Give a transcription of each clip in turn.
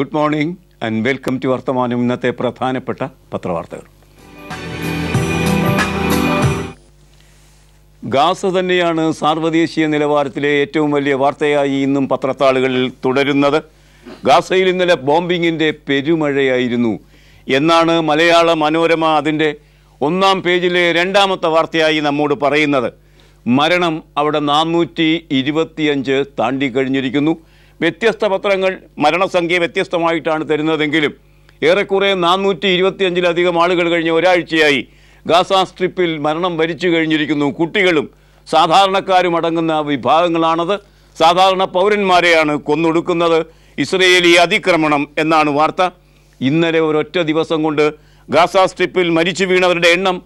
good morning and welcome to വർത്തമാനം ഇന്നത്തെ പ്രധാനപ്പെട്ട പത്രവാർത്തകൾ ഗാസ തന്നെയാണ് സാർവദേശീയ നിലവാരത്തിലെ ഏറ്റവും വലിയ വാർത്തയായി ഇന്നും പത്രത്താളുകളിൽ തുടരുന്നത് ഗാസയിൽ ഇന്നലെ ബോംബിങ്ങിൻ്റെ പെരുമഴയായിരുന്നു എന്നാണ് മലയാള മനോരമ അതിൻ്റെ ഒന്നാം പേജിലെ രണ്ടാമത്തെ വാർത്തയായി നമ്മോട് പറയുന്നത് മരണം അവിടെ നാനൂറ്റി ഇരുപത്തിയഞ്ച് താണ്ടി കഴിഞ്ഞിരിക്കുന്നു വ്യത്യസ്ത പത്രങ്ങൾ മരണസംഖ്യ വ്യത്യസ്തമായിട്ടാണ് തരുന്നതെങ്കിലും ഏറെക്കുറെ നാനൂറ്റി ഇരുപത്തിയഞ്ചിലധികം ആളുകൾ കഴിഞ്ഞ ഒരാഴ്ചയായി ഗാസ സ്ട്രിപ്പിൽ മരണം വരിച്ചു കഴിഞ്ഞിരിക്കുന്നു കുട്ടികളും സാധാരണക്കാരും അടങ്ങുന്ന വിഭാഗങ്ങളാണത് സാധാരണ പൗരന്മാരെയാണ് കൊന്നൊടുക്കുന്നത് ഇസ്രയേലി അതിക്രമണം എന്നാണ് വാർത്ത ഇന്നലെ ഒരൊറ്റ ദിവസം കൊണ്ട് ഗാസ സ്ട്രിപ്പിൽ മരിച്ചു വീണവരുടെ എണ്ണം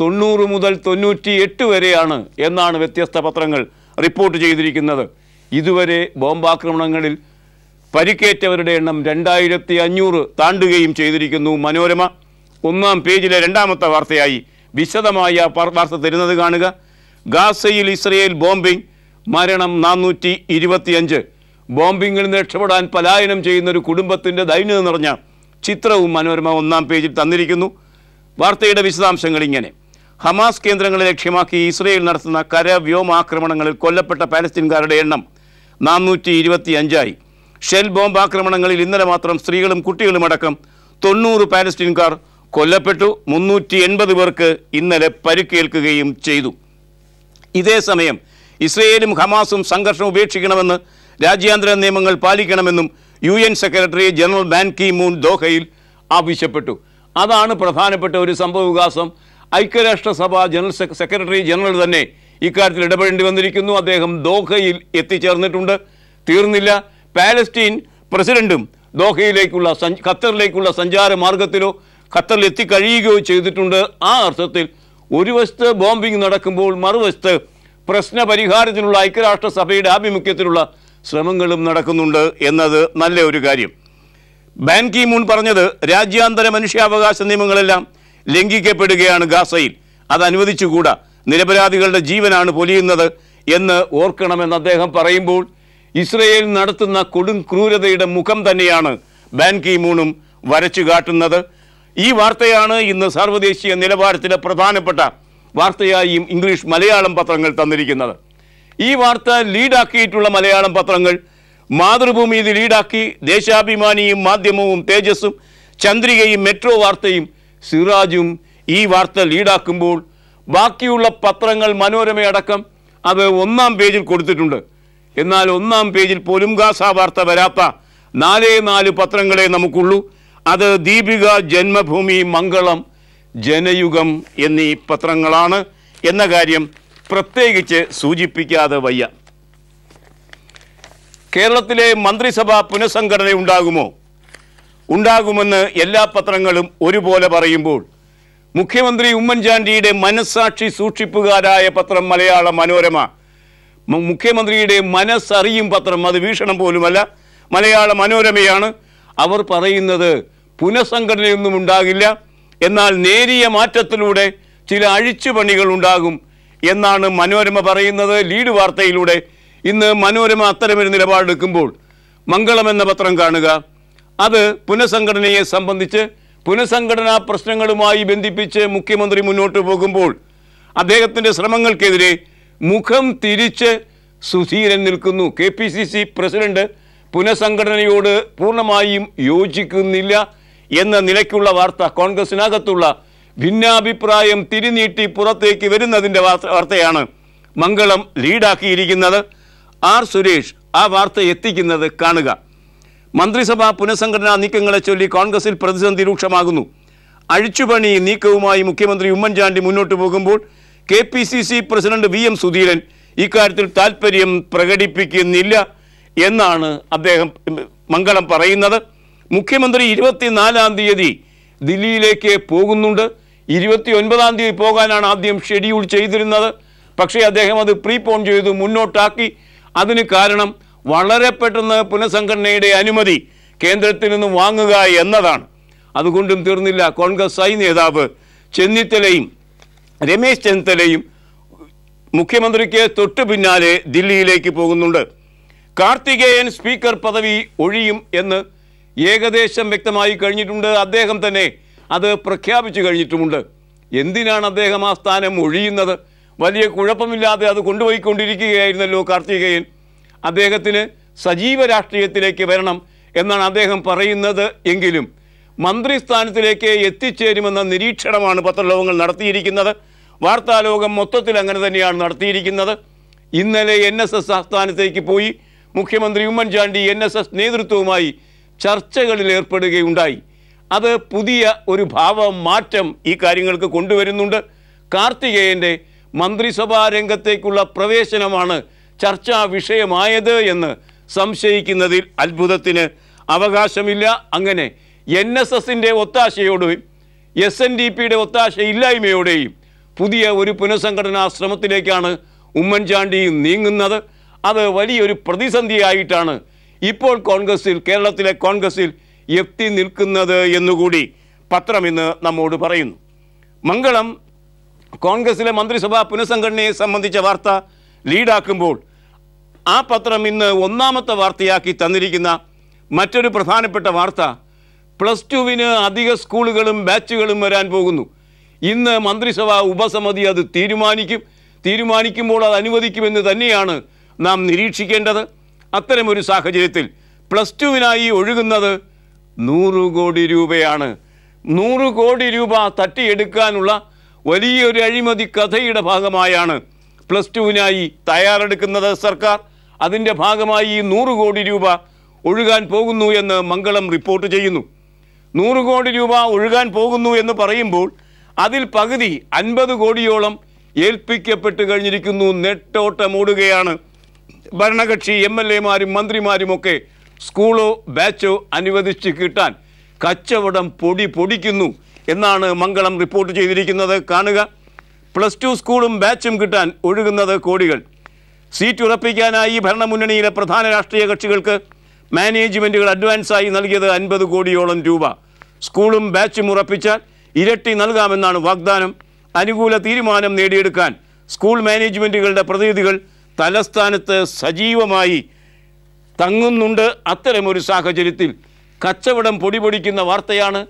തൊണ്ണൂറ് മുതൽ തൊണ്ണൂറ്റി എട്ട് വരെയാണ് എന്നാണ് വ്യത്യസ്ത പത്രങ്ങൾ റിപ്പോർട്ട് ചെയ്തിരിക്കുന്നത് ഇതുവരെ ബോംബാക്രമണങ്ങളിൽ പരിക്കേറ്റവരുടെ എണ്ണം രണ്ടായിരത്തി അഞ്ഞൂറ് താണ്ടുകയും ചെയ്തിരിക്കുന്നു മനോരമ ഒന്നാം പേജിലെ രണ്ടാമത്തെ വാർത്തയായി വിശദമായ വാർത്ത തരുന്നത് കാണുക ഗാസയിൽ ഇസ്രയേൽ ബോംബിംഗ് മരണം നാനൂറ്റി ഇരുപത്തിയഞ്ച് ബോംബിങ്ങിൽ നിന്ന് രക്ഷപ്പെടാൻ പലായനം ചെയ്യുന്ന ഒരു കുടുംബത്തിൻ്റെ ദൈന്യത നിറഞ്ഞ ചിത്രവും മനോരമ ഒന്നാം പേജിൽ തന്നിരിക്കുന്നു വാർത്തയുടെ വിശദാംശങ്ങൾ ഇങ്ങനെ ഹമാസ് കേന്ദ്രങ്ങളെ ലക്ഷ്യമാക്കി ഇസ്രയേൽ നടത്തുന്ന കര വ്യോമാക്രമണങ്ങളിൽ കൊല്ലപ്പെട്ട പാലസ്തീൻകാരുടെ എണ്ണം നാനൂറ്റി ഇരുപത്തി അഞ്ചായി ഷെൽ ആക്രമണങ്ങളിൽ ഇന്നലെ മാത്രം സ്ത്രീകളും കുട്ടികളും അടക്കം തൊണ്ണൂറ് പാലസ്റ്റീൻകാർ കൊല്ലപ്പെട്ടു മുന്നൂറ്റി എൺപത് പേർക്ക് ഇന്നലെ പരുക്കേൽക്കുകയും ചെയ്തു ഇതേ സമയം ഇസ്രയേലും ഹമാസും സംഘർഷം ഉപേക്ഷിക്കണമെന്ന് രാജ്യാന്തര നിയമങ്ങൾ പാലിക്കണമെന്നും U N secretary general Ban Ki Moon ദോഹയിൽ ആവശ്യപ്പെട്ടു അതാണ് പ്രധാനപ്പെട്ട ഒരു സംഭവ ഐക്യരാഷ്ട്രസഭ ജനറൽ സെക്രട്ടറി ജനറൽ തന്നെ ഇക്കാര്യത്തിൽ ഇടപെടേണ്ടി വന്നിരിക്കുന്നു അദ്ദേഹം ദോഹയിൽ എത്തിച്ചേർന്നിട്ടുണ്ട് തീർന്നില്ല പാലസ്റ്റീൻ പ്രസിഡന്റും ദോഹയിലേക്കുള്ള ഖത്തറിലേക്കുള്ള സഞ്ചാര മാർഗത്തിലോ ഖത്തറിൽ എത്തിക്കഴിയുകയോ ചെയ്തിട്ടുണ്ട് ആ അർത്ഥത്തിൽ ഒരു വശത്ത് ബോംബിംഗ് നടക്കുമ്പോൾ മറുവശത്ത് പ്രശ്ന പരിഹാരത്തിനുള്ള ഐക്യരാഷ്ട്രസഭയുടെ ആഭിമുഖ്യത്തിലുള്ള ശ്രമങ്ങളും നടക്കുന്നുണ്ട് എന്നത് നല്ല ഒരു കാര്യം ബാൻ കി മൂൺ പറഞ്ഞത് രാജ്യാന്തര മനുഷ്യാവകാശ നിയമങ്ങളെല്ലാം ലംഘിക്കപ്പെടുകയാണ് ഗാസയിൽ അത് അനുവദിച്ചുകൂടാ നിരപരാധികളുടെ ജീവനാണ് പൊലിയുന്നത് എന്ന് ഓർക്കണമെന്ന് അദ്ദേഹം പറയുമ്പോൾ ഇസ്രയേൽ നടത്തുന്ന കൊടും ക്രൂരതയുടെ മുഖം തന്നെയാണ് ബാൻ കീമൂണും വരച്ചു കാട്ടുന്നത് ഈ വാർത്തയാണ് ഇന്ന് സാർവദേശീയ നിലവാരത്തിലെ പ്രധാനപ്പെട്ട വാർത്തയായും ഇംഗ്ലീഷ് മലയാളം പത്രങ്ങൾ തന്നിരിക്കുന്നത് ഈ വാർത്ത ലീഡാക്കിയിട്ടുള്ള മലയാളം പത്രങ്ങൾ മാതൃഭൂമി ഇത് ലീഡാക്കി ദേശാഭിമാനിയും മാധ്യമവും തേജസ്സും ചന്ദ്രികയും മെട്രോ വാർത്തയും സിറാജും ഈ വാർത്ത ലീഡാക്കുമ്പോൾ ബാക്കിയുള്ള പത്രങ്ങൾ മനോരമയടക്കം അത് ഒന്നാം പേജിൽ കൊടുത്തിട്ടുണ്ട് എന്നാൽ ഒന്നാം പേജിൽ പോലും ഗാസ വാർത്ത വരാത്ത നാലേ നാല് പത്രങ്ങളെ നമുക്കുള്ളൂ അത് ദീപിക ജന്മഭൂമി മംഗളം ജനയുഗം എന്നീ പത്രങ്ങളാണ് എന്ന കാര്യം പ്രത്യേകിച്ച് സൂചിപ്പിക്കാതെ വയ്യ കേരളത്തിലെ മന്ത്രിസഭാ പുനഃസംഘടന ഉണ്ടാകുമോ ഉണ്ടാകുമെന്ന് എല്ലാ പത്രങ്ങളും ഒരുപോലെ പറയുമ്പോൾ മുഖ്യമന്ത്രി ഉമ്മൻചാണ്ടിയുടെ മനസ്സാക്ഷി സൂക്ഷിപ്പുകാരായ പത്രം മലയാള മനോരമ മുഖ്യമന്ത്രിയുടെ മനസ്സറിയും പത്രം അത് വീക്ഷണം പോലുമല്ല മലയാള മനോരമയാണ് അവർ പറയുന്നത് പുനഃസംഘടനയൊന്നും ഉണ്ടാകില്ല എന്നാൽ നേരിയ മാറ്റത്തിലൂടെ ചില പണികൾ ഉണ്ടാകും എന്നാണ് മനോരമ പറയുന്നത് ലീഡ് വാർത്തയിലൂടെ ഇന്ന് മനോരമ അത്തരമൊരു നിലപാടെടുക്കുമ്പോൾ മംഗളം എന്ന പത്രം കാണുക അത് പുനഃസംഘടനയെ സംബന്ധിച്ച് പുനഃസംഘടനാ പ്രശ്നങ്ങളുമായി ബന്ധിപ്പിച്ച് മുഖ്യമന്ത്രി മുന്നോട്ട് പോകുമ്പോൾ അദ്ദേഹത്തിൻ്റെ ശ്രമങ്ങൾക്കെതിരെ മുഖം തിരിച്ച് സുധീരൻ നിൽക്കുന്നു K P C C president പുനഃസംഘടനയോട് പൂർണ്ണമായും യോജിക്കുന്നില്ല എന്ന നിലയ്ക്കുള്ള വാർത്ത കോൺഗ്രസിനകത്തുള്ള ഭിന്നാഭിപ്രായം തിരിനീട്ടി പുറത്തേക്ക് വരുന്നതിൻ്റെ വാർത്തയാണ് മംഗളം ലീഡാക്കിയിരിക്കുന്നത് ആർ സുരേഷ് ആ വാർത്ത എത്തിക്കുന്നത് കാണുക മന്ത്രിസഭാ പുനഃസംഘടനാ നീക്കങ്ങളെ ചൊല്ലി കോൺഗ്രസിൽ പ്രതിസന്ധി രൂക്ഷമാകുന്നു അഴിച്ചുപണി നീക്കവുമായി മുഖ്യമന്ത്രി ഉമ്മൻചാണ്ടി മുന്നോട്ട് പോകുമ്പോൾ K P C C president V M Sudheeran ഇക്കാര്യത്തിൽ താൽപ്പര്യം പ്രകടിപ്പിക്കുന്നില്ല എന്നാണ് അദ്ദേഹം മംഗളം പറയുന്നത് മുഖ്യമന്ത്രി ഇരുപത്തിനാലാം തീയതി ദില്ലിയിലേക്ക് പോകുന്നുണ്ട് ഇരുപത്തി ഒൻപതാം തീയതി പോകാനാണ് ആദ്യം ഷെഡ്യൂൾ ചെയ്തിരുന്നത് പക്ഷേ അദ്ദേഹം അത് പ്രീപോൺ ചെയ്തു മുന്നോട്ടാക്കി അതിന് കാരണം വളരെ പെട്ടെന്ന് പുനഃസംഘടനയുടെ അനുമതി കേന്ദ്രത്തിൽ നിന്നും വാങ്ങുക എന്നതാണ് അതുകൊണ്ടും തീർന്നില്ല കോൺഗ്രസ് ഐ നേതാവ് ചെന്നിത്തലയും രമേശ് ചെന്നിത്തലയും മുഖ്യമന്ത്രിക്ക് തൊട്ടു പിന്നാലെ ദില്ലിയിലേക്ക് പോകുന്നുണ്ട് കാർത്തികേയൻ സ്പീക്കർ പദവി ഒഴിയും എന്ന് ഏകദേശം വ്യക്തമായി കഴിഞ്ഞിട്ടുണ്ട് അദ്ദേഹം തന്നെ അത് പ്രഖ്യാപിച്ചു കഴിഞ്ഞിട്ടുമുണ്ട് എന്തിനാണ് അദ്ദേഹം ആ സ്ഥാനം ഒഴിയുന്നത് വലിയ കുഴപ്പമില്ലാതെ അത് കൊണ്ടുപോയിക്കൊണ്ടിരിക്കുകയായിരുന്നല്ലോ കാർത്തികേയൻ അദ്ദേഹത്തിന് സജീവ രാഷ്ട്രീയത്തിലേക്ക് വരണം എന്നാണ് അദ്ദേഹം പറയുന്നത് എങ്കിലും മന്ത്രിസ്ഥാനത്തിലേക്ക് എത്തിച്ചേരുമെന്ന നിരീക്ഷണമാണ് പത്രലോകങ്ങൾ നടത്തിയിരിക്കുന്നത് വാർത്താലോകം മൊത്തത്തിൽ അങ്ങനെ തന്നെയാണ് നടത്തിയിരിക്കുന്നത് ഇന്നലെ എൻ എസ് എസ് ആസ്ഥാനത്തേക്ക് പോയി മുഖ്യമന്ത്രി ഉമ്മൻചാണ്ടി എൻ എസ് എസ് നേതൃത്വവുമായി ചർച്ചകളിൽ ഏർപ്പെടുകയുണ്ടായി അത് പുതിയ ഒരു ഭാവ മാറ്റം ഈ കാര്യങ്ങൾക്ക് കൊണ്ടുവരുന്നുണ്ട് കാർത്തികേയൻ്റെ മന്ത്രിസഭാ രംഗത്തേക്കുള്ള പ്രവേശനമാണ് ചർച്ചാ വിഷയമായത് എന്ന് സംശയിക്കുന്നതിൽ അത്ഭുതത്തിന് അവകാശമില്ല അങ്ങനെ എൻ എസ് എസിൻ്റെ ഒത്താശയോടെയും എസ് എൻ ഡി പിയുടെ ഒത്താശയില്ലായ്മയോടെയും പുതിയ ഒരു പുനഃസംഘടനാ ശ്രമത്തിലേക്കാണ് ഉമ്മൻചാണ്ടി നീങ്ങുന്നത് അത് വലിയൊരു പ്രതിസന്ധിയായിട്ടാണ് ഇപ്പോൾ കോൺഗ്രസിൽ കേരളത്തിലെ കോൺഗ്രസിൽ എത്തി നിൽക്കുന്നത് എന്നുകൂടി പത്രം ഇന്ന് നമ്മോട് പറയുന്നു മംഗളം കോൺഗ്രസിലെ മന്ത്രിസഭാ പുനഃസംഘടനയെ സംബന്ധിച്ച വാർത്ത ലീഡാക്കുമ്പോൾ ആ പത്രം ഇന്ന് ഒന്നാമത്തെ വാർത്തയാക്കി തന്നിരിക്കുന്ന മറ്റൊരു പ്രധാനപ്പെട്ട വാർത്ത പ്ലസ് ടുവിന് അധിക സ്കൂളുകളും ബാച്ചുകളും വരാൻ പോകുന്നു ഇന്ന് മന്ത്രിസഭ ഉപസമിതി അത് തീരുമാനിക്കും തീരുമാനിക്കുമ്പോൾ അത് അനുവദിക്കുമെന്ന് തന്നെയാണ് നാം നിരീക്ഷിക്കേണ്ടത് അത്തരമൊരു സാഹചര്യത്തിൽ പ്ലസ് ടുവിനായി ഒഴുകുന്നത് നൂറ് കോടി രൂപയാണ് നൂറ് കോടി രൂപ തട്ടിയെടുക്കാനുള്ള വലിയൊരു അഴിമതി കഥയുടെ ഭാഗമായാണ് പ്ലസ് ടുവിനായി തയ്യാറെടുക്കുന്നത് സർക്കാർ അതിൻ്റെ ഭാഗമായി നൂറ് കോടി രൂപ ഒഴുകാൻ പോകുന്നു എന്ന് മംഗളം റിപ്പോർട്ട് ചെയ്യുന്നു നൂറ് കോടി രൂപ ഒഴുകാൻ പോകുന്നു എന്ന് പറയുമ്പോൾ അതിൽ പകുതി അൻപത് കോടിയോളം ഏൽപ്പിക്കപ്പെട്ട് കഴിഞ്ഞിരിക്കുന്നു നെട്ടോട്ടമോടുകയാണ് ഭരണകക്ഷി എം എൽ എമാരും മന്ത്രിമാരുമൊക്കെ സ്കൂളോ ബാച്ചോ അനുവദിച്ച് കിട്ടാൻ കച്ചവടം പൊടി പൊടിക്കുന്നു എന്നാണ് മംഗളം റിപ്പോർട്ട് ചെയ്തിരിക്കുന്നത് കാണുക പ്ലസ് ടു സ്കൂളും ബാച്ചും കിട്ടാൻ ഒഴുകുന്നത് കോടികൾ സീറ്റ് ഉറപ്പിക്കാനായി ഭരണമുന്നണിയിലെ പ്രധാന രാഷ്ട്രീയ കക്ഷികൾക്ക് മാനേജ്മെൻറ്റുകൾ അഡ്വാൻസായി നൽകിയത് അൻപത് കോടിയോളം രൂപ സ്കൂളും ബാച്ചും ഉറപ്പിച്ചാൽ ഇരട്ടി നൽകാമെന്നാണ് വാഗ്ദാനം അനുകൂല തീരുമാനം നേടിയെടുക്കാൻ സ്കൂൾ മാനേജ്മെൻറ്റുകളുടെ പ്രതിനിധികൾ തലസ്ഥാനത്ത് സജീവമായി തങ്ങുന്നുണ്ട് അത്തരമൊരു സാഹചര്യത്തിൽ കച്ചവടം പൊടിപൊടിക്കുന്ന വാർത്തയാണ്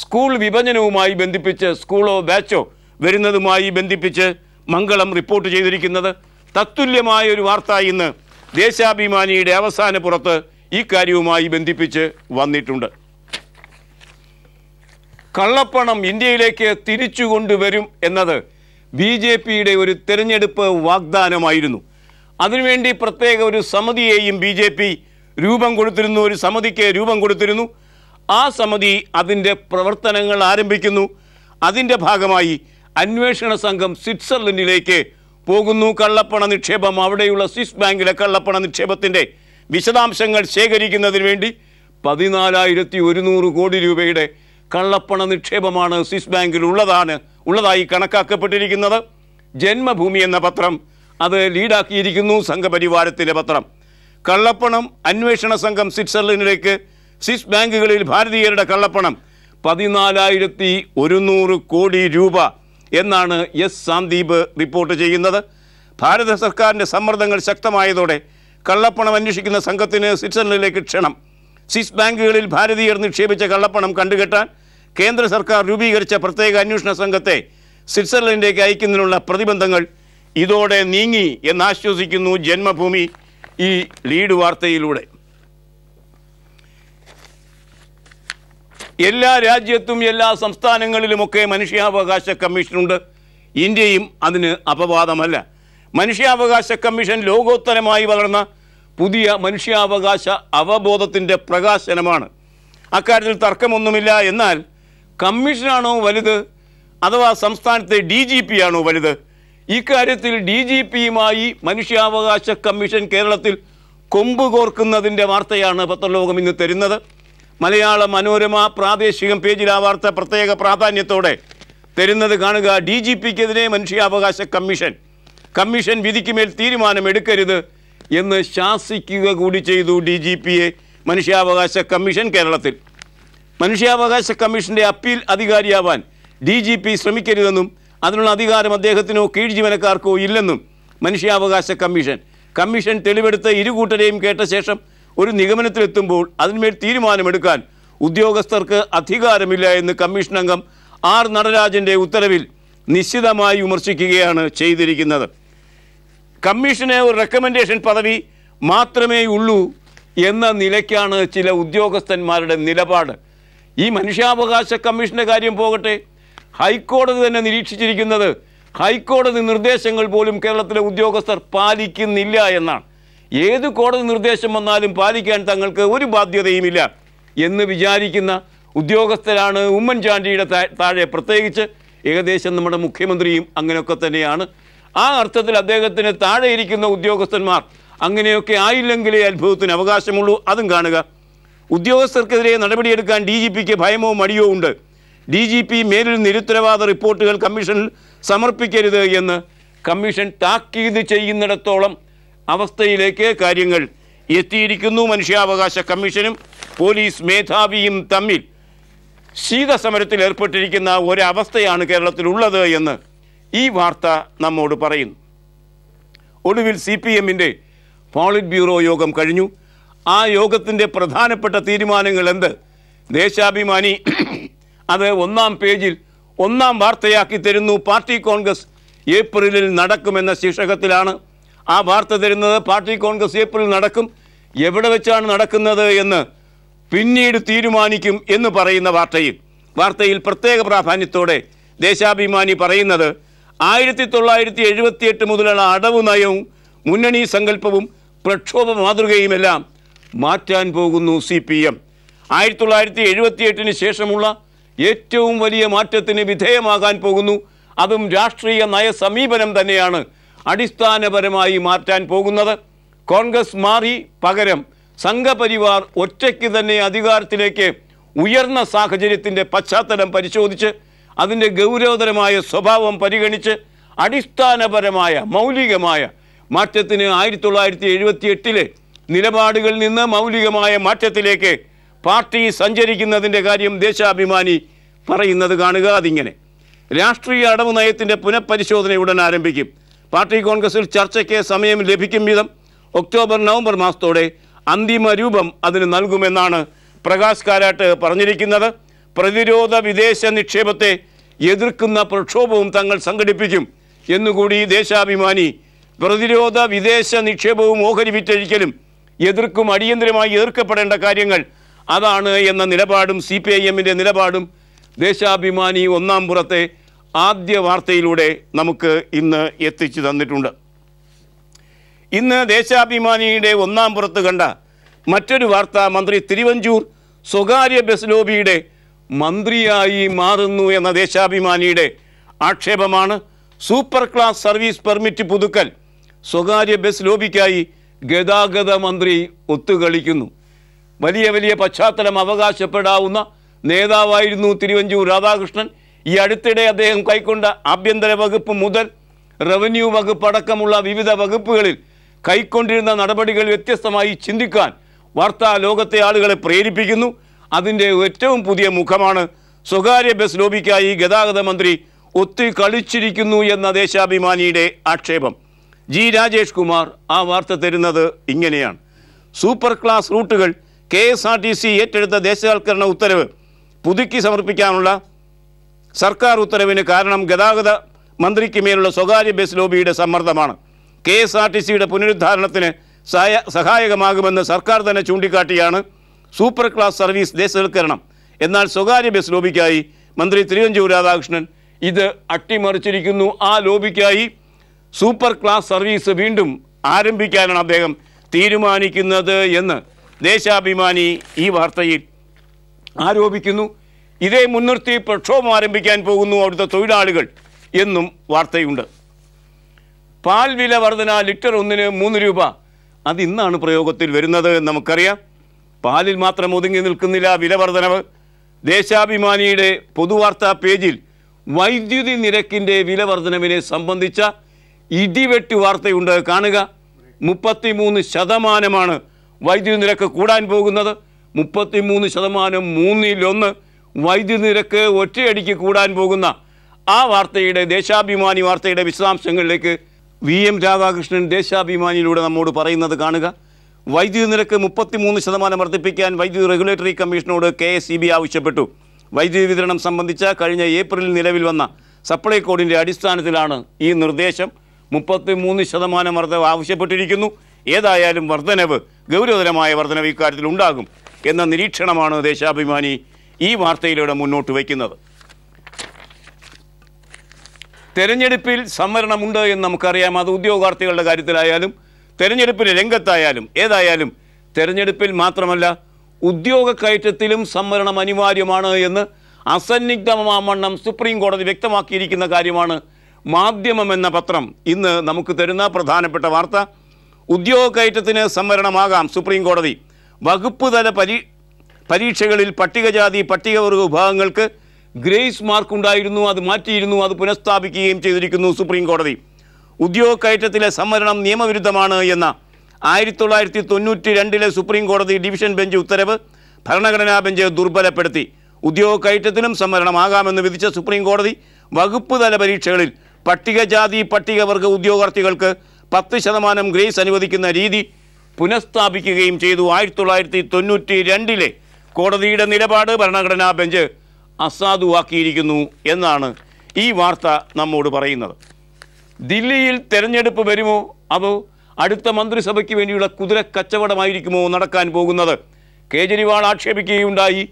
സ്കൂൾ വിഭജനവുമായി ബന്ധിപ്പിച്ച് സ്കൂളോ ബാച്ചോ വരുന്നതുമായി ബന്ധിപ്പിച്ച് മംഗളം റിപ്പോർട്ട് ചെയ്തിരിക്കുന്നത് തത്തുല്യമായ ഒരു വാർത്ത ഇന്ന് ദേശാഭിമാനിയുടെ അവസാന പുറത്ത് ഈ കാര്യവുമായി ബന്ധിപ്പിച്ച് വന്നിട്ടുണ്ട് കള്ളപ്പണം ഇന്ത്യയിലേക്ക് തിരിച്ചു കൊണ്ടുവരും എന്നത് ബി ജെ പിയുടെ ഒരു തെരഞ്ഞെടുപ്പ് വാഗ്ദാനമായിരുന്നു അതിനുവേണ്ടി പ്രത്യേക ഒരു സമിതിയെയും ബി ജെ പി രൂപം കൊടുത്തിരുന്നു ഒരു സമിതിക്ക് രൂപം കൊടുത്തിരുന്നു ആ സമിതി അതിൻ്റെ പ്രവർത്തനങ്ങൾ ആരംഭിക്കുന്നു അതിൻ്റെ ഭാഗമായി അന്വേഷണ സംഘം സ്വിറ്റ്സർലൻഡിലേക്ക് പോകുന്നു കള്ളപ്പണ നിക്ഷേപം അവിടെയുള്ള സ്വിസ് ബാങ്കിലെ കള്ളപ്പണ നിക്ഷേപത്തിൻ്റെ വിശദാംശങ്ങൾ ശേഖരിക്കുന്നതിന് വേണ്ടി പതിനാലായിരത്തി ഒരുന്നൂറ് കോടി രൂപയുടെ കള്ളപ്പണ നിക്ഷേപമാണ് സ്വിസ് ബാങ്കിൽ ഉള്ളതാണ് ഉള്ളതായി കണക്കാക്കപ്പെട്ടിരിക്കുന്നത് ജന്മഭൂമി എന്ന പത്രം അത് ലീഡാക്കിയിരിക്കുന്നു സംഘപരിവാരത്തിലെ പത്രം കള്ളപ്പണം അന്വേഷണ സംഘം സ്വിറ്റ്സർലൻഡിലേക്ക് സ്വിസ് ബാങ്കുകളിൽ ഭാരതീയരുടെ കള്ളപ്പണം പതിനാലായിരത്തി ഒരുന്നൂറ് കോടി രൂപ എന്നാണ് എസ് സന്ദീപ് റിപ്പോർട്ട് ചെയ്യുന്നത് ഭാരത സർക്കാരിൻ്റെ സമ്മർദ്ദങ്ങൾ ശക്തമായതോടെ കള്ളപ്പണം അന്വേഷിക്കുന്ന സംഘത്തിന് സ്വിറ്റ്സർലൻഡിലേക്ക് ക്ഷണം സ്വിസ് ബാങ്കുകളിൽ ഭാരതീയർ നിക്ഷേപിച്ച കള്ളപ്പണം കണ്ടുകെട്ടാൻ കേന്ദ്ര സർക്കാർ രൂപീകരിച്ച പ്രത്യേക അന്വേഷണ സംഘത്തെ സ്വിറ്റ്സർലൻഡിലേക്ക് അയക്കുന്നതിനുള്ള പ്രതിബന്ധങ്ങൾ ഇതോടെ നീങ്ങി എന്നാശ്വസിക്കുന്നു ജന്മഭൂമി ഈ ലീഡ് വാർത്തയിലൂടെ എല്ലാ രാജ്യത്തും എല്ലാ സംസ്ഥാനങ്ങളിലുമൊക്കെ മനുഷ്യാവകാശ കമ്മീഷനുണ്ട് ഇന്ത്യയും അതിന് അപവാദമല്ല മനുഷ്യാവകാശ കമ്മീഷൻ ലോകോത്തരമായി വളർന്ന പുതിയ മനുഷ്യാവകാശ അവബോധത്തിൻ്റെ പ്രകാശനമാണ് അക്കാര്യത്തിൽ തർക്കമൊന്നുമില്ല എന്നാൽ കമ്മീഷനാണോ വലുത് അഥവാ സംസ്ഥാനത്തെ ഡി ജി പി ആണോ വലുത് ഇക്കാര്യത്തിൽ ഡി ജി പിയുമായി മനുഷ്യാവകാശ കമ്മീഷൻ കേരളത്തിൽ കൊമ്പ് കോർക്കുന്നതിൻ്റെ വാർത്തയാണ് പത്രലോകം ഇന്ന് തരുന്നത് മലയാള മനോരമ പ്രാദേശികം പേജിൽ ആ വാർത്ത പ്രത്യേക പ്രാധാന്യത്തോടെ തരുന്നത് കാണുക ഡി ജി പിക്കെതിരെ മനുഷ്യാവകാശ കമ്മീഷൻ കമ്മീഷൻ വിധിക്കുമേൽ തീരുമാനമെടുക്കരുത് എന്ന് ശാസിക്കുക കൂടി ചെയ്തു ഡി ജി പിയെ മനുഷ്യാവകാശ കമ്മീഷൻ കേരളത്തിൽ മനുഷ്യാവകാശ കമ്മീഷൻ്റെ അപ്പീൽ അധികാരിയാവാൻ ഡി ജി പി ശ്രമിക്കരുതെന്നും അതിനുള്ള അധികാരം അദ്ദേഹത്തിനോ കീഴ് ജീവനക്കാർക്കോ ഇല്ലെന്നും മനുഷ്യാവകാശ കമ്മീഷൻ കമ്മീഷൻ തെളിവെടുത്ത് ഇരുകൂട്ടരെയും കേട്ട ശേഷം ഒരു നിഗമനത്തിലെത്തുമ്പോൾ അതിന്മേൽ തീരുമാനമെടുക്കാൻ ഉദ്യോഗസ്ഥർക്ക് അധികാരമില്ല എന്ന് കമ്മീഷൻ അംഗം ആർ നടരാജൻ്റെ ഉത്തരവിൽ നിശ്ചിതമായി വിമർശിക്കുകയാണ് ചെയ്തിരിക്കുന്നത് കമ്മീഷന് ഒരു റെക്കമെൻഡേഷൻ പദവി മാത്രമേ ഉള്ളൂ എന്ന നിലയ്ക്കാണ് ചില ഉദ്യോഗസ്ഥന്മാരുടെ നിലപാട് ഈ മനുഷ്യാവകാശ കമ്മീഷൻ്റെ കാര്യം പോകട്ടെ ഹൈക്കോടതി തന്നെ നിരീക്ഷിച്ചിരിക്കുന്നത് ഹൈക്കോടതി നിർദ്ദേശങ്ങൾ പോലും കേരളത്തിലെ ഉദ്യോഗസ്ഥർ പാലിക്കുന്നില്ല എന്നാണ് ഏത് കോടതി നിർദ്ദേശം വന്നാലും പാലിക്കാൻ തങ്ങൾക്ക് ഒരു ബാധ്യതയുമില്ല എന്ന് വിചാരിക്കുന്ന ഉദ്യോഗസ്ഥരാണ് ഉമ്മൻചാണ്ടിയുടെ താഴെ പ്രത്യേകിച്ച് ഏകദേശം നമ്മുടെ മുഖ്യമന്ത്രിയും അങ്ങനെയൊക്കെ തന്നെയാണ് ആ അർത്ഥത്തിൽ അദ്ദേഹത്തിന് താഴെ ഇരിക്കുന്ന ഉദ്യോഗസ്ഥന്മാർ അങ്ങനെയൊക്കെ ആയില്ലെങ്കിലേ അത്ഭുതത്തിന് അവകാശമുള്ളൂ അതും കാണുക ഉദ്യോഗസ്ഥർക്കെതിരെ നടപടിയെടുക്കാൻ ഡി ജി പിക്ക് ഭയമോ മടിയോ ഉണ്ട് ഡി ജി പി മേലിൽ നിരുത്തരവാദ റിപ്പോർട്ടുകൾ കമ്മീഷനിൽ സമർപ്പിക്കരുത് എന്ന് കമ്മീഷൻ താക്കീത് ചെയ്യുന്നിടത്തോളം അവസ്ഥയിലേക്ക് കാര്യങ്ങൾ എത്തിയിരിക്കുന്നു മനുഷ്യാവകാശ കമ്മീഷനും പോലീസ് മേധാവിയും തമ്മിൽ ശീതസമരത്തിൽ ഏർപ്പെട്ടിരിക്കുന്ന ഒരവസ്ഥയാണ് കേരളത്തിലുള്ളത് എന്ന് ഈ വാർത്ത നമ്മോട് പറയുന്നു ഒടുവിൽ സി പി എമ്മിൻ്റെ പോളിറ്റ് ബ്യൂറോ യോഗം കഴിഞ്ഞു ആ യോഗത്തിൻ്റെ പ്രധാനപ്പെട്ട തീരുമാനങ്ങൾ എന്ത് ദേശാഭിമാനി അത് ഒന്നാം പേജിൽ ഒന്നാം വാർത്തയാക്കി തരുന്നു പാർട്ടി കോൺഗ്രസ് ഏപ്രിലിൽ നടക്കുമെന്ന ശീർഷകത്തിലാണ് ആ വാർത്ത തരുന്നത് പാർട്ടി കോൺഗ്രസ് ഏപ്രിൽ നടക്കും എവിടെ വെച്ചാണ് നടക്കുന്നത് എന്ന് പിന്നീട് തീരുമാനിക്കും എന്ന് പറയുന്ന വാർത്തയിൽ വാർത്തയിൽ പ്രത്യേക പ്രാധാന്യത്തോടെ ദേശാഭിമാനി പറയുന്നത് ആയിരത്തി തൊള്ളായിരത്തി എട്ട് മുതലുള്ള അടവ് നയവും മുന്നണി സങ്കല്പവും പ്രക്ഷോഭ മാതൃകയുമെല്ലാം മാറ്റാൻ പോകുന്നു സി പി എം ആയിരത്തി തൊള്ളായിരത്തി എട്ടിന് ശേഷമുള്ള ഏറ്റവും വലിയ മാറ്റത്തിന് വിധേയമാകാൻ പോകുന്നു അതും രാഷ്ട്രീയ നയ സമീപനം തന്നെയാണ് അടിസ്ഥാനപരമായി മാറ്റാൻ പോകുന്നത് കോൺഗ്രസ് മാറി പകരം സംഘപരിവാർ ഒറ്റയ്ക്ക് തന്നെ അധികാരത്തിലേക്ക് ഉയർന്ന സാഹചര്യത്തിൻ്റെ പശ്ചാത്തലം പരിശോധിച്ച് അതിൻ്റെ ഗൗരവതരമായ സ്വഭാവം പരിഗണിച്ച് അടിസ്ഥാനപരമായ മൗലികമായ മാറ്റത്തിന് ആയിരത്തി തൊള്ളായിരത്തി എഴുപത്തി എട്ടിലെ നിലപാടുകളിൽ നിന്ന് മൗലികമായ മാറ്റത്തിലേക്ക് പാർട്ടി സഞ്ചരിക്കുന്നതിൻ്റെ കാര്യം ദേശാഭിമാനി പറയുന്നത് കാണുക അതിങ്ങനെ രാഷ്ട്രീയ അടവ് നയത്തിൻ്റെ പുനഃപരിശോധന ഉടൻ ആരംഭിക്കും പാർട്ടി കോൺഗ്രസിൽ ചർച്ചയ്ക്ക് സമയം ലഭിക്കും വിധം ഒക്ടോബർ നവംബർ മാസത്തോടെ അന്തിമ രൂപം അതിന് നൽകുമെന്നാണ് പ്രകാശ് കാരാട്ട് പറഞ്ഞിരിക്കുന്നത് പ്രതിരോധ വിദേശ നിക്ഷേപത്തെ എതിർക്കുന്ന പ്രക്ഷോഭവും തങ്ങൾ സംഘടിപ്പിക്കും എന്നുകൂടി ദേശാഭിമാനി പ്രതിരോധ വിദേശ നിക്ഷേപവും ഓഹരി വിറ്റഴിക്കലും എതിർക്കും അടിയന്തരമായി എതിർക്കപ്പെടേണ്ട കാര്യങ്ങൾ അതാണ് എന്ന നിലപാടും സി പി ഐ എമ്മിൻ്റെ നിലപാടും ദേശാഭിമാനി ഒന്നാം പുറത്തെ ആദ്യ വാർത്തയിലൂടെ നമുക്ക് ഇന്ന് എത്തിച്ചു തന്നിട്ടുണ്ട് ഇന്ന് ദേശാഭിമാനിയുടെ ഒന്നാം പുറത്ത് കണ്ട മറ്റൊരു വാർത്ത മന്ത്രി തിരുവഞ്ചൂർ സ്വകാര്യ ബസ് ലോബിയുടെ മന്ത്രിയായി മാറുന്നു എന്ന ദേശാഭിമാനിയുടെ ആക്ഷേപമാണ് സൂപ്പർ ക്ലാസ് സർവീസ് പെർമിറ്റ് പുതുക്കൽ സ്വകാര്യ ബസ് ലോബിക്കായി ഗതാഗത മന്ത്രി ഒത്തുകളിക്കുന്നു വലിയ വലിയ പശ്ചാത്തലം അവകാശപ്പെടാവുന്ന നേതാവായിരുന്നു തിരുവഞ്ചൂർ രാധാകൃഷ്ണൻ ഈ അടുത്തിടെ അദ്ദേഹം കൈക്കൊണ്ട ആഭ്യന്തര വകുപ്പ് മുതൽ റവന്യൂ വകുപ്പ് അടക്കമുള്ള വിവിധ വകുപ്പുകളിൽ കൈക്കൊണ്ടിരുന്ന നടപടികൾ വ്യത്യസ്തമായി ചിന്തിക്കാൻ വാർത്താ ലോകത്തെ ആളുകളെ പ്രേരിപ്പിക്കുന്നു അതിൻ്റെ ഏറ്റവും പുതിയ മുഖമാണ് സ്വകാര്യ ബസ് ലോബിക്കായി ഗതാഗത മന്ത്രി ഒത്തി കളിച്ചിരിക്കുന്നു എന്ന ദേശാഭിമാനിയുടെ ആക്ഷേപം ജി രാജേഷ് കുമാർ ആ വാർത്ത തരുന്നത് ഇങ്ങനെയാണ് സൂപ്പർ ക്ലാസ് റൂട്ടുകൾ K S R T C ഏറ്റെടുത്ത ദേശവൽക്കരണ ഉത്തരവ് പുതുക്കി സമർപ്പിക്കാനുള്ള സർക്കാർ ഉത്തരവിന് കാരണം ഗതാഗത മന്ത്രിക്ക് മേലുള്ള സ്വകാര്യ ബസ് ലോബിയുടെ സമ്മർദ്ദമാണ് കെ എസ് ആർ ടി സിയുടെ പുനരുദ്ധാരണത്തിന് സഹായ സഹായകമാകുമെന്ന് സർക്കാർ തന്നെ ചൂണ്ടിക്കാട്ടിയാണ് സൂപ്പർ ക്ലാസ് സർവീസ് ദേശവൽക്കരണം എന്നാൽ സ്വകാര്യ ബസ് ലോബിക്കായി മന്ത്രി തിരുവഞ്ചൂർ രാധാകൃഷ്ണൻ ഇത് അട്ടിമറിച്ചിരിക്കുന്നു ആ ലോബിക്കായി സൂപ്പർ ക്ലാസ് സർവീസ് വീണ്ടും ആരംഭിക്കാനാണ് അദ്ദേഹം തീരുമാനിക്കുന്നത് എന്ന് ദേശാഭിമാനി ഈ വാർത്തയിൽ ആരോപിക്കുന്നു ഇതേ മുൻനിർത്തി പ്രക്ഷോഭം ആരംഭിക്കാൻ പോകുന്നു അവിടുത്തെ തൊഴിലാളികൾ എന്നും വാർത്തയുണ്ട് പാൽ വില വർധന ലിറ്റർ ഒന്നിന് മൂന്ന് രൂപ അത് ഇന്നാണ് പ്രയോഗത്തിൽ വരുന്നത് എന്ന് നമുക്കറിയാം പാലിൽ മാത്രം ഒതുങ്ങി നിൽക്കുന്നില്ല വില വർധനവ് ദേശാഭിമാനിയുടെ പൊതുവാർത്താ പേജിൽ വൈദ്യുതി നിരക്കിൻ്റെ വില വർധനവിനെ സംബന്ധിച്ച ഇടിവെട്ട് വാർത്തയുണ്ട് കാണുക മൂന്ന് ശതമാനമാണ് വൈദ്യുതി നിരക്ക് കൂടാൻ പോകുന്നത് മൂന്ന് ശതമാനം മൂന്നിലൊന്ന് വൈദ്യുതി നിരക്ക് ഒറ്റയടിക്ക് കൂടാൻ പോകുന്ന ആ വാർത്തയുടെ ദേശാഭിമാനി വാർത്തയുടെ വിശദാംശങ്ങളിലേക്ക് വി എം രാധാകൃഷ്ണൻ ദേശാഭിമാനിയിലൂടെ നമ്മോട് പറയുന്നത് കാണുക വൈദ്യുതി നിരക്ക് മുപ്പത്തിമൂന്ന് ശതമാനം വർദ്ധിപ്പിക്കാൻ വൈദ്യുതി റെഗുലേറ്ററി കമ്മീഷനോട് കെ എസ് സി ബി ആവശ്യപ്പെട്ടു വൈദ്യുതി വിതരണം സംബന്ധിച്ച കഴിഞ്ഞ ഏപ്രിലിൽ നിലവിൽ വന്ന സപ്ലൈ കോഡിൻ്റെ അടിസ്ഥാനത്തിലാണ് ഈ നിർദ്ദേശം മുപ്പത്തിമൂന്ന് ശതമാനം വർദ്ധവ് ആവശ്യപ്പെട്ടിരിക്കുന്നു ഏതായാലും വർധനവ് ഗൗരവതരമായ വർധനവ് ഇക്കാര്യത്തിൽ ഉണ്ടാകും എന്ന നിരീക്ഷണമാണ് ദേശാഭിമാനി ഈ വാർത്തയിലൂടെ മുന്നോട്ട് വയ്ക്കുന്നത് തെരഞ്ഞെടുപ്പിൽ സംവരണമുണ്ട് എന്ന് നമുക്കറിയാം അത് ഉദ്യോഗാർത്ഥികളുടെ കാര്യത്തിലായാലും തെരഞ്ഞെടുപ്പിൽ രംഗത്തായാലും ഏതായാലും തെരഞ്ഞെടുപ്പിൽ മാത്രമല്ല ഉദ്യോഗ കയറ്റത്തിലും സംവരണം അനിവാര്യമാണ് എന്ന് അസന്നിഗ്ധമാമണ്ണം സുപ്രീം കോടതി വ്യക്തമാക്കിയിരിക്കുന്ന കാര്യമാണ് മാധ്യമം എന്ന പത്രം ഇന്ന് നമുക്ക് തരുന്ന പ്രധാനപ്പെട്ട വാർത്ത ഉദ്യോഗ കയറ്റത്തിന് സംവരണമാകാം സുപ്രീം കോടതി വകുപ്പ് തല പരി പരീക്ഷകളിൽ പട്ടികജാതി പട്ടികവർഗ വിഭാഗങ്ങൾക്ക് ഗ്രേസ് മാർക്ക് ഉണ്ടായിരുന്നു അത് മാറ്റിയിരുന്നു അത് പുനഃസ്ഥാപിക്കുകയും ചെയ്തിരിക്കുന്നു സുപ്രീം കോടതി ഉദ്യോഗ കയറ്റത്തിലെ സംവരണം നിയമവിരുദ്ധമാണ് എന്ന ആയിരത്തി തൊള്ളായിരത്തി തൊണ്ണൂറ്റി രണ്ടിലെ സുപ്രീം കോടതി ഡിവിഷൻ ബെഞ്ച് ഉത്തരവ് ഭരണഘടനാ ബെഞ്ച് ദുർബലപ്പെടുത്തി ഉദ്യോഗ കയറ്റത്തിനും സംവരണമാകാമെന്ന് വിധിച്ച സുപ്രീം കോടതി വകുപ്പ് തല പരീക്ഷകളിൽ പട്ടികജാതി പട്ടികവർഗ ഉദ്യോഗാർത്ഥികൾക്ക് പത്ത് ശതമാനം ഗ്രേസ് അനുവദിക്കുന്ന രീതി പുനഃസ്ഥാപിക്കുകയും ചെയ്തു ആയിരത്തി തൊള്ളായിരത്തി തൊണ്ണൂറ്റി രണ്ടിലെ കോടതിയുടെ നിലപാട് ഭരണഘടനാ ബെഞ്ച് അസാധുവാക്കിയിരിക്കുന്നു എന്നാണ് ഈ വാർത്ത നമ്മോട് പറയുന്നത് ദില്ലിയിൽ തെരഞ്ഞെടുപ്പ് വരുമോ അതോ അടുത്ത മന്ത്രിസഭയ്ക്ക് വേണ്ടിയുള്ള കുതിര കച്ചവടമായിരിക്കുമോ നടക്കാൻ പോകുന്നത് കേജ്രിവാൾ ആക്ഷേപിക്കുകയുണ്ടായി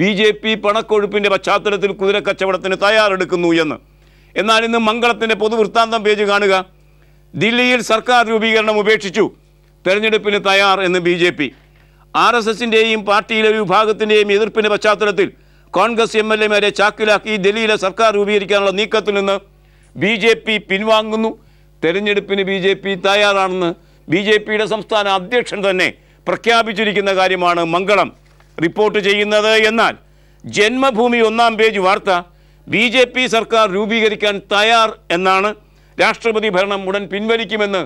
ബി ജെ പി പണക്കൊഴുപ്പിൻ്റെ പശ്ചാത്തലത്തിൽ കുതിര കച്ചവടത്തിന് തയ്യാറെടുക്കുന്നു എന്ന് എന്നാൽ ഇന്ന് മംഗളത്തിൻ്റെ പൊതുവൃത്താന്തം പേജ് കാണുക ദില്ലിയിൽ സർക്കാർ രൂപീകരണം ഉപേക്ഷിച്ചു തെരഞ്ഞെടുപ്പിന് തയ്യാർ എന്ന് ബി ആർ എസ് എസിൻ്റെയും പാർട്ടിയിലെ ഒരു വിഭാഗത്തിൻ്റെയും എതിർപ്പിൻ്റെ പശ്ചാത്തലത്തിൽ കോൺഗ്രസ് എം എൽ എമാരെ ചാക്കിലാക്കി ഡൽഹിയിലെ സർക്കാർ രൂപീകരിക്കാനുള്ള നീക്കത്തിൽ നിന്ന് ബി ജെ പി പിൻവാങ്ങുന്നു തെരഞ്ഞെടുപ്പിന് ബി ജെ പി തയ്യാറാണെന്ന് ബി ജെ പിയുടെ സംസ്ഥാന അധ്യക്ഷൻ തന്നെ പ്രഖ്യാപിച്ചിരിക്കുന്ന കാര്യമാണ് മംഗളം റിപ്പോർട്ട് ചെയ്യുന്നത് എന്നാൽ ജന്മഭൂമി ഒന്നാം പേജ് വാർത്ത ബി ജെ പി സർക്കാർ രൂപീകരിക്കാൻ തയ്യാർ എന്നാണ് രാഷ്ട്രപതി ഭരണം ഉടൻ പിൻവലിക്കുമെന്ന്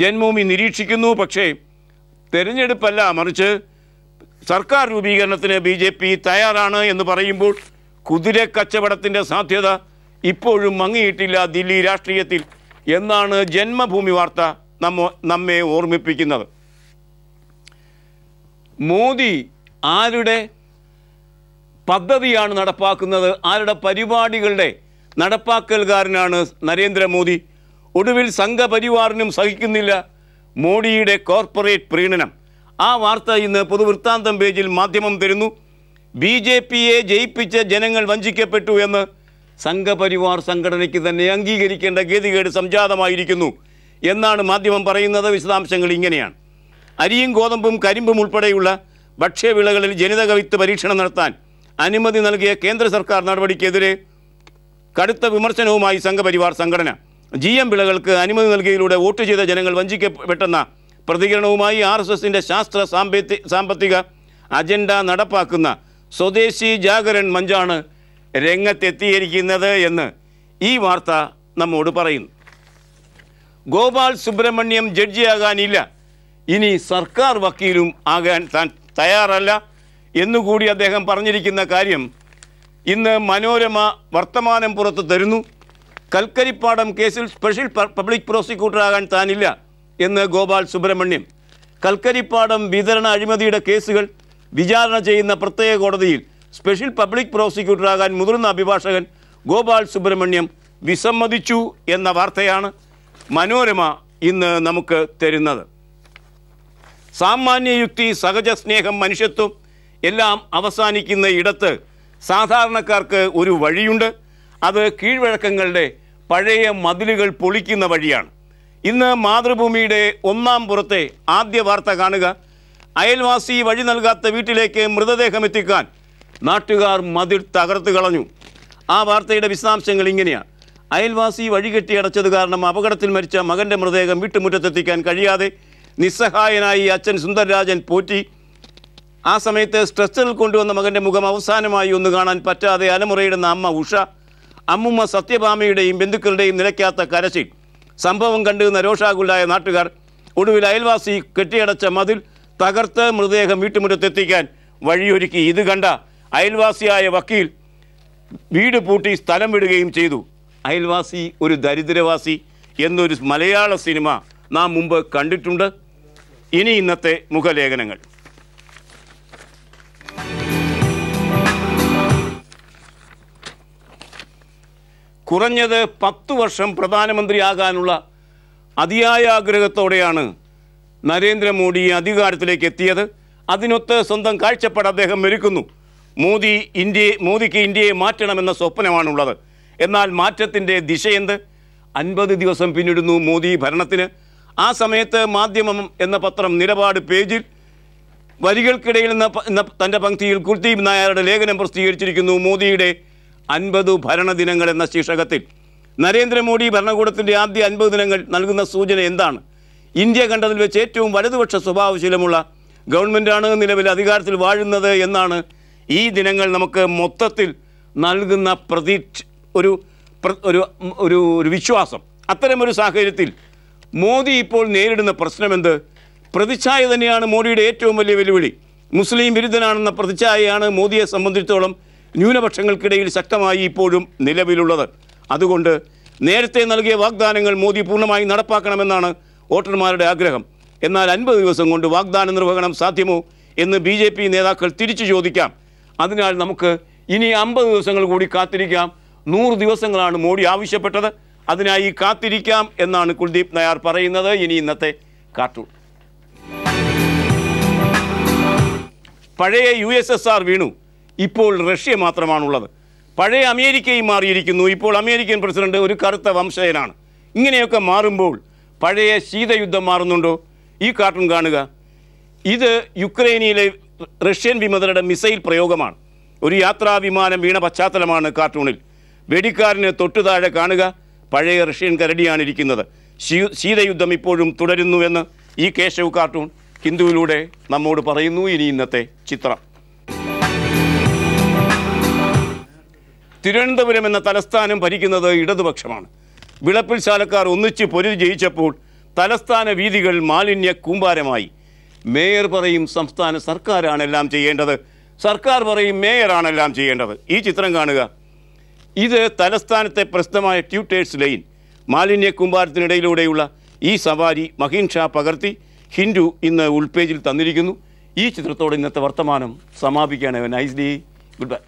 ജന്മഭൂമി നിരീക്ഷിക്കുന്നു പക്ഷേ തെരഞ്ഞെടുപ്പല്ല മറിച്ച് സർക്കാർ രൂപീകരണത്തിന് ബി ജെ പി തയ്യാറാണ് എന്ന് പറയുമ്പോൾ കുതിര കച്ചവടത്തിൻ്റെ സാധ്യത ഇപ്പോഴും മങ്ങിയിട്ടില്ല ദില്ലി രാഷ്ട്രീയത്തിൽ എന്നാണ് ജന്മഭൂമി വാർത്ത നമ്മ നമ്മെ ഓർമ്മിപ്പിക്കുന്നത് മോദി ആരുടെ പദ്ധതിയാണ് നടപ്പാക്കുന്നത് ആരുടെ പരിപാടികളുടെ നടപ്പാക്കൽകാരനാണ് നരേന്ദ്രമോദി ഒടുവിൽ സംഘപരിവാറിനും സഹിക്കുന്നില്ല മോഡിയുടെ കോർപ്പറേറ്റ് പ്രീണനം ആ വാർത്ത ഇന്ന് പൊതുവൃത്താന്തം പേജിൽ മാധ്യമം തരുന്നു ബി ജെ പിയെ ജയിപ്പിച്ച ജനങ്ങൾ വഞ്ചിക്കപ്പെട്ടു എന്ന് സംഘപരിവാർ സംഘടനയ്ക്ക് തന്നെ അംഗീകരിക്കേണ്ട ഗതികേട് സംജാതമായിരിക്കുന്നു എന്നാണ് മാധ്യമം പറയുന്നത് വിശദാംശങ്ങൾ ഇങ്ങനെയാണ് അരിയും ഗോതമ്പും കരിമ്പും ഉൾപ്പെടെയുള്ള ഭക്ഷ്യവിളകളിൽ ജനിതക വിത്ത് പരീക്ഷണം നടത്താൻ അനുമതി നൽകിയ കേന്ദ്ര സർക്കാർ നടപടിക്കെതിരെ കടുത്ത വിമർശനവുമായി സംഘപരിവാർ സംഘടന ജി എം വിളകൾക്ക് അനുമതി നൽകിയതിലൂടെ വോട്ട് ചെയ്ത ജനങ്ങൾ വഞ്ചിക്കപ്പെട്ടെന്ന പ്രതികരണവുമായി ആർ എസ് എസിൻ്റെ ശാസ്ത്ര സാമ്പത്തിക അജണ്ട നടപ്പാക്കുന്ന സ്വദേശി ജാഗരൻ മഞ്ചാണ് രംഗത്തെത്തിയിരിക്കുന്നത് എന്ന് ഈ വാർത്ത നമ്മോട് പറയുന്നു ഗോപാൽ സുബ്രഹ്മണ്യം ജഡ്ജിയാകാനില്ല ഇനി സർക്കാർ വക്കീലും ആകാൻ താൻ തയ്യാറല്ല എന്നുകൂടി അദ്ദേഹം പറഞ്ഞിരിക്കുന്ന കാര്യം ഇന്ന് മനോരമ വർത്തമാനം പുറത്ത് തരുന്നു കൽക്കരിപ്പാടം കേസിൽ സ്പെഷ്യൽ പബ്ലിക് പ്രോസിക്യൂട്ടറാകാൻ താനില്ല എന്ന് ഗോപാൽ സുബ്രഹ്മണ്യം കൽക്കരിപ്പാടം വിതരണ അഴിമതിയുടെ കേസുകൾ വിചാരണ ചെയ്യുന്ന പ്രത്യേക കോടതിയിൽ സ്പെഷ്യൽ പബ്ലിക് പ്രോസിക്യൂട്ടറാകാൻ മുതിർന്ന അഭിഭാഷകൻ ഗോപാൽ സുബ്രഹ്മണ്യം വിസമ്മതിച്ചു എന്ന വാർത്തയാണ് മനോരമ ഇന്ന് നമുക്ക് തരുന്നത് സാമാന്യ യുക്തി സഹജ സ്നേഹം മനുഷ്യത്വം എല്ലാം അവസാനിക്കുന്ന ഇടത്ത് സാധാരണക്കാർക്ക് ഒരു വഴിയുണ്ട് അത് കീഴ്വഴക്കങ്ങളുടെ പഴയ മതിലുകൾ പൊളിക്കുന്ന വഴിയാണ് ഇന്ന് മാതൃഭൂമിയുടെ ഒന്നാം പുറത്തെ ആദ്യ വാർത്ത കാണുക അയൽവാസി വഴി നൽകാത്ത വീട്ടിലേക്ക് മൃതദേഹം എത്തിക്കാൻ നാട്ടുകാർ മതിൽ തകർത്ത് കളഞ്ഞു ആ വാർത്തയുടെ വിശദാംശങ്ങൾ ഇങ്ങനെയാണ് അയൽവാസി വഴികെട്ടി അടച്ചത് കാരണം അപകടത്തിൽ മരിച്ച മകൻ്റെ മൃതദേഹം വീട്ടുമുറ്റത്തെത്തിക്കാൻ കഴിയാതെ നിസ്സഹായനായി അച്ഛൻ സുന്ദർരാജൻ പോറ്റി ആ സമയത്ത് സ്ട്രെസ്സറിൽ കൊണ്ടുവന്ന മകൻ്റെ മുഖം അവസാനമായി ഒന്ന് കാണാൻ പറ്റാതെ അലമുറയിടുന്ന അമ്മ ഉഷ അമ്മുമ്മ സത്യഭാമയുടെയും ബന്ധുക്കളുടെയും നിലയ്ക്കാത്ത കരച്ചിൽ സംഭവം കണ്ട് നരോഷാകുലായ നാട്ടുകാർ ഒടുവിൽ അയൽവാസി കെട്ടിയടച്ച മതിൽ തകർത്ത് മൃതദേഹം വീട്ടുമുറ്റത്തെത്തിക്കാൻ വഴിയൊരുക്കി ഇത് കണ്ട അയൽവാസിയായ വക്കീൽ വീട് പൂട്ടി സ്ഥലം വിടുകയും ചെയ്തു അയൽവാസി ഒരു ദരിദ്രവാസി എന്നൊരു മലയാള സിനിമ നാം മുമ്പ് കണ്ടിട്ടുണ്ട് ഇനി ഇന്നത്തെ മുഖലേഖനങ്ങൾ കുറഞ്ഞത് പത്തു വർഷം പ്രധാനമന്ത്രിയാകാനുള്ള അതിയായ ആഗ്രഹത്തോടെയാണ് നരേന്ദ്രമോദി അധികാരത്തിലേക്ക് എത്തിയത് അതിനൊത്ത് സ്വന്തം കാഴ്ചപ്പാട് അദ്ദേഹം ഒരുക്കുന്നു മോദി ഇന്ത്യയെ മോദിക്ക് ഇന്ത്യയെ മാറ്റണമെന്ന സ്വപ്നമാണുള്ളത് എന്നാൽ മാറ്റത്തിൻ്റെ ദിശയെന്ത് അൻപത് ദിവസം പിന്നിടുന്നു മോദി ഭരണത്തിന് ആ സമയത്ത് മാധ്യമം എന്ന പത്രം നിലപാട് പേജിൽ വരികൾക്കിടയിൽ നിന്ന് തൻ്റെ പങ്ക്തിയിൽ കുൽദീപ് നായരുടെ ലേഖനം പ്രസിദ്ധീകരിച്ചിരിക്കുന്നു മോദിയുടെ അൻപത് ഭരണദിനങ്ങൾ എന്ന ശീർഷകത്തിൽ നരേന്ദ്രമോദി ഭരണകൂടത്തിൻ്റെ ആദ്യ അൻപത് ദിനങ്ങൾ നൽകുന്ന സൂചന എന്താണ് ഇന്ത്യ കണ്ടതിൽ വെച്ച് ഏറ്റവും വലതുപക്ഷ സ്വഭാവശീലമുള്ള ഗവൺമെൻറ്റാണ് നിലവിൽ അധികാരത്തിൽ വാഴുന്നത് എന്നാണ് ഈ ദിനങ്ങൾ നമുക്ക് മൊത്തത്തിൽ നൽകുന്ന പ്രതീക്ഷ ഒരു ഒരു ഒരു ഒരു വിശ്വാസം അത്തരമൊരു സാഹചര്യത്തിൽ മോദി ഇപ്പോൾ നേരിടുന്ന പ്രശ്നമെന്ത് പ്രതിച്ഛായ തന്നെയാണ് മോദിയുടെ ഏറ്റവും വലിയ വെല്ലുവിളി മുസ്ലിം വിരുദ്ധനാണെന്ന പ്രതിച്ഛായയാണ് മോദിയെ സംബന്ധിച്ചിടത്തോളം ന്യൂനപക്ഷങ്ങൾക്കിടയിൽ ശക്തമായി ഇപ്പോഴും നിലവിലുള്ളത് അതുകൊണ്ട് നേരത്തെ നൽകിയ വാഗ്ദാനങ്ങൾ മോദി പൂർണ്ണമായി നടപ്പാക്കണമെന്നാണ് വോട്ടർമാരുടെ ആഗ്രഹം എന്നാൽ അൻപത് ദിവസം കൊണ്ട് വാഗ്ദാന നിർവഹണം സാധ്യമോ എന്ന് ബി ജെ പി നേതാക്കൾ തിരിച്ചു ചോദിക്കാം അതിനാൽ നമുക്ക് ഇനി അമ്പത് ദിവസങ്ങൾ കൂടി കാത്തിരിക്കാം നൂറ് ദിവസങ്ങളാണ് മോഡി ആവശ്യപ്പെട്ടത് അതിനായി കാത്തിരിക്കാം എന്നാണ് കുൽദീപ് നായർ പറയുന്നത് ഇനി ഇന്നത്തെ കാർട്ടൂൺ പഴയ യു എസ് എസ് ആർ വീണു ഇപ്പോൾ റഷ്യ മാത്രമാണുള്ളത് പഴയ അമേരിക്കയും മാറിയിരിക്കുന്നു ഇപ്പോൾ അമേരിക്കൻ പ്രസിഡന്റ് ഒരു കറുത്ത വംശജനാണ് ഇങ്ങനെയൊക്കെ മാറുമ്പോൾ പഴയ ശീതയുദ്ധം മാറുന്നുണ്ടോ ഈ കാർട്ടൂൺ കാണുക ഇത് യുക്രൈനിലെ റഷ്യൻ വിമതരുടെ മിസൈൽ പ്രയോഗമാണ് ഒരു യാത്രാ വിമാനം വീണ പശ്ചാത്തലമാണ് കാർട്ടൂണിൽ വെടിക്കാരന് തൊട്ടു താഴെ കാണുക പഴയ റഷ്യൻ കരടിയാണ് ഇരിക്കുന്നത് ശീതയുദ്ധം ഇപ്പോഴും തുടരുന്നുവെന്ന് ഈ കേശവ് കാർട്ടൂൺ ഹിന്ദുവിലൂടെ നമ്മോട് പറയുന്നു ഇനി ഇന്നത്തെ ചിത്രം തിരുവനന്തപുരം എന്ന തലസ്ഥാനം ഭരിക്കുന്നത് ഇടതുപക്ഷമാണ് വിളപ്പിൽ ശാലക്കാർ ഒന്നിച്ച് പൊരു ജയിച്ചപ്പോൾ തലസ്ഥാന വീതികൾ മാലിന്യ കൂമ്പാരമായി മേയർ പറയും സംസ്ഥാന സർക്കാരാണ് എല്ലാം ചെയ്യേണ്ടത് സർക്കാർ പറയും മേയറാണ് എല്ലാം ചെയ്യേണ്ടത് ഈ ചിത്രം കാണുക ഇത് തലസ്ഥാനത്തെ പ്രസിദ്ധമായ ട്യൂട്ടേഴ്സ് ലൈൻ മാലിന്യ കൂമ്പാരത്തിനിടയിലൂടെയുള്ള ഈ സവാരി മഹീൻ ഷാ പകർത്തി ഹിൻഡു ഇന്ന് ഉൾപേജിൽ തന്നിരിക്കുന്നു ഈ ചിത്രത്തോടെ ഇന്നത്തെ വർത്തമാനം സമാപിക്കുകയാണ് നൈസ് ഡേ ഗുഡ് ബൈ